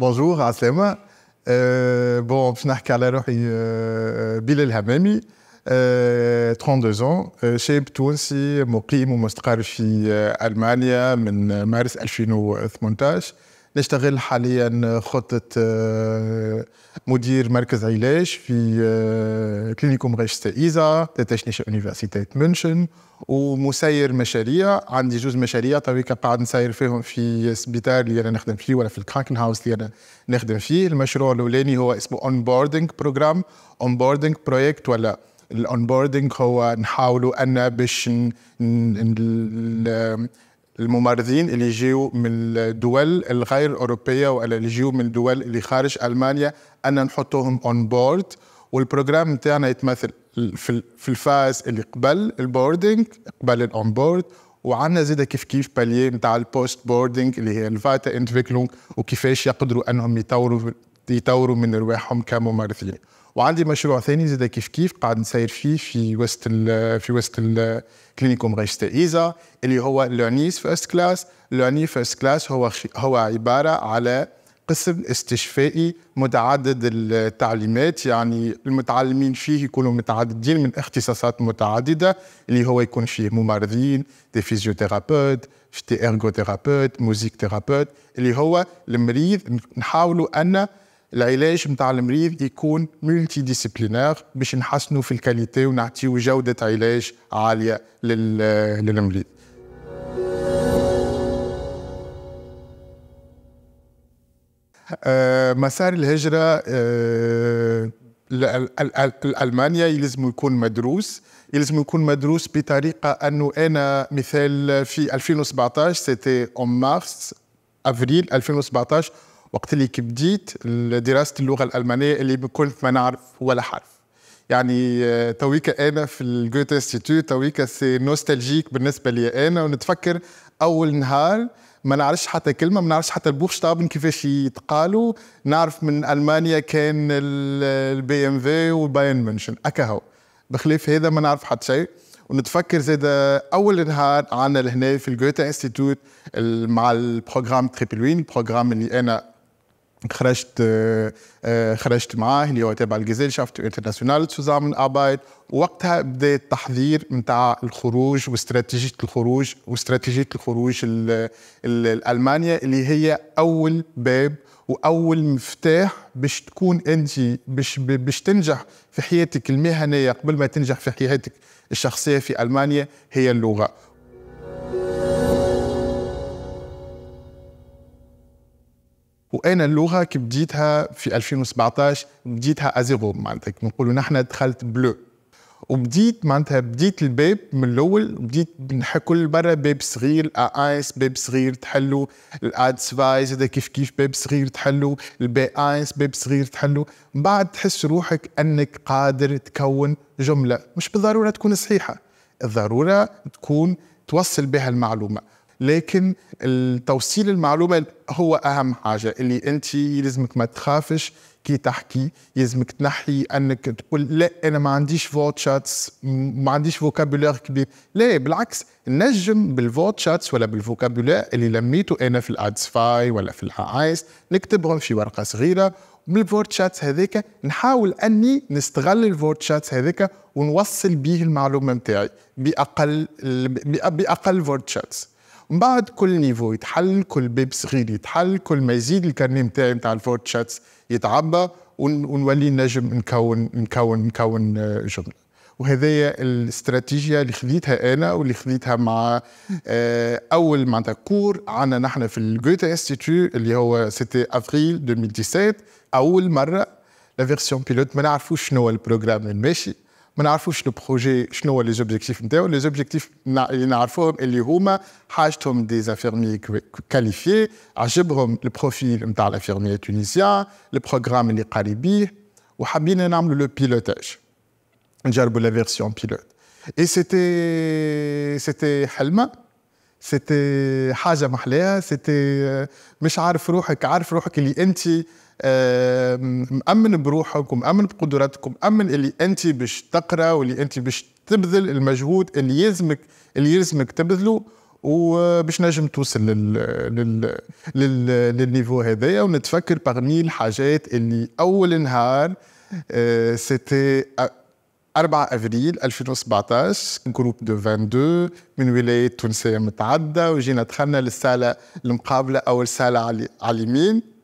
بونجور عسلامة أه بون باش نحكي على روحي أه بلال الهمامي أه 32 ans شاب تونسي مقيم ومستقر في ألمانيا من مارس 2018 نشتغل حاليا خطة آه، مدير مركز علاج في آه، كلينيكوم غيش سائزة تتشنيش أونيفرسيتي منشن ومسير مشاريع عندي جوز مشاريع تويكا قاعد نسير فيهم في سبيتار اللي أنا نخدم فيه ولا في الكراكن هاوس اللي أنا نخدم فيه المشروع الأولاني هو اسمه اون بوردينغ بروجرام اون بوردينغ بروجكت ولا الاونبوردينغ هو نحاولوا أن باش الممرضين اللي جيوا من الدول الغير اوروبيه ولا اللي جيوا من الدول اللي خارج المانيا ان نحطوهم اون بورد والبروجرام تاعنا يتمثل في في الفاز اللي قبل البوردينج قبل الاون بورد وعندنا زيدا كيف كيف باليه نتاع البوست بوردينج اللي هي الفاتا انتفيكلونج وكيفاش يقدروا انهم يطوروا يطوروا من رواحهم كممرضين وعندي مشروع ثاني زاد كيف كيف قاعد نسير فيه في وسط في وسط الكلينيكوم غيشتا ايزا اللي هو لونيس فيرست كلاس لوني فيرست كلاس هو هو عباره على قسم استشفائي متعدد التعليمات يعني المتعلمين فيه يكونوا متعددين من اختصاصات متعدده اللي هو يكون فيه ممرضين دي فيزيوثيرابوت في ارغوثيرابوت موزيك ثيرابوت اللي هو المريض نحاولوا ان العلاج نتاع المريض يكون ملتي ديسيبلينير باش نحسنوا في الكاليتي ونعطيو جوده علاج عاليه للمريض آه، مسار الهجرة آه، لألمانيا يلزم يكون مدروس يلزم يكون مدروس بطريقة أنه أنا مثال في 2017 سيتي أون مارس أفريل 2017 وقت اللي بديت دراسه اللغه الالمانيه اللي ما كنت ما نعرف ولا حرف يعني آه، تويكا انا في الجوتا انستيتوت تويكا سي نوستالجيك بالنسبه لي انا ونتفكر اول نهار ما نعرفش حتى كلمه ما نعرفش حتى البوخشتابن كيفاش يتقالوا نعرف من المانيا كان البي ام في وباين منشن اكا هو بخلاف هذا ما نعرف حتى شيء ونتفكر زاد اول نهار عندنا لهنا في الجوتا انستيتوت مع البروغرام تريبلوين البروغرام اللي انا خرجت آه، آه، خرجت معاه اللي هو تبع الجزيرشافت انترناسيونال zusammenarbeit وقتها بدا التحضير نتاع الخروج واستراتيجيه الخروج واستراتيجيه الخروج الالمانيا اللي هي اول باب واول مفتاح باش تكون انت باش باش تنجح في حياتك المهنيه قبل ما تنجح في حياتك الشخصيه في المانيا هي اللغه وانا اللغه كي بديتها في 2017 بديتها ازيرو معناتها كي نقولوا نحن دخلت بلو وبديت معناتها بديت الباب من الاول بديت كل برا باب صغير ايس باب صغير تحلو الاد سفايز هذا كيف كيف باب صغير تحلو البي ايس باب صغير تحلو من بعد تحس روحك انك قادر تكون جمله مش بالضروره تكون صحيحه الضروره تكون توصل بها المعلومه لكن توصيل المعلومه هو اهم حاجه اللي انت لازمك ما تخافش كي تحكي لازمك تنحي انك تقول لا انا ما عنديش فوت شاتس ما عنديش فوكابولير كبير لا بالعكس نجم بالفوت شاتس ولا بالفوكابولير اللي لميته انا في الادسفاي ولا في العايس نكتبهم في ورقه صغيره بالفورد شاتس هذاك نحاول اني نستغل الفورد شاتس هذاك ونوصل به المعلومه نتاعي باقل باقل فورد شاتس من بعد كل نيفو يتحل كل باب صغير يتحل كل ما يزيد الكارنيه نتاعي نتاع الفورت شاتس يتعبى ونولي نجم نكون نكون نكون جمله آه، وهذايا الاستراتيجيه اللي خذيتها انا واللي خذيتها مع آه، اول معناتها كور عندنا نحن في الجوتا انستيتيو اللي هو سيتي افريل 2017 اول مره لا فيرسيون بيلوت ما نعرفوش شنو هو البروجرام الماشي je le projet je les objectifs Les objectifs Les et les sont des infirmiers qualifiés, les le profil d'un infirmier tunisien, le programme les programmes ou Habib et le pilotage, la version pilote. Et c'était c'était quel c'était c'était Hajamahlia, c'était, je ne pas مأمن بروحك ومأمن بقدراتك ومأمن اللي أنت باش تقرا واللي أنت باش تبذل المجهود اللي يلزمك اللي يلزمك تبذله وباش نجم توصل لل... لل... لل... للنيفو هذايا ونتفكر باغني الحاجات اللي أول نهار سيتي آه، 4 افريل 2017 جروب دو 22 من ولايه تونسيه متعده وجينا دخلنا للساله المقابله اول ساله على اليمين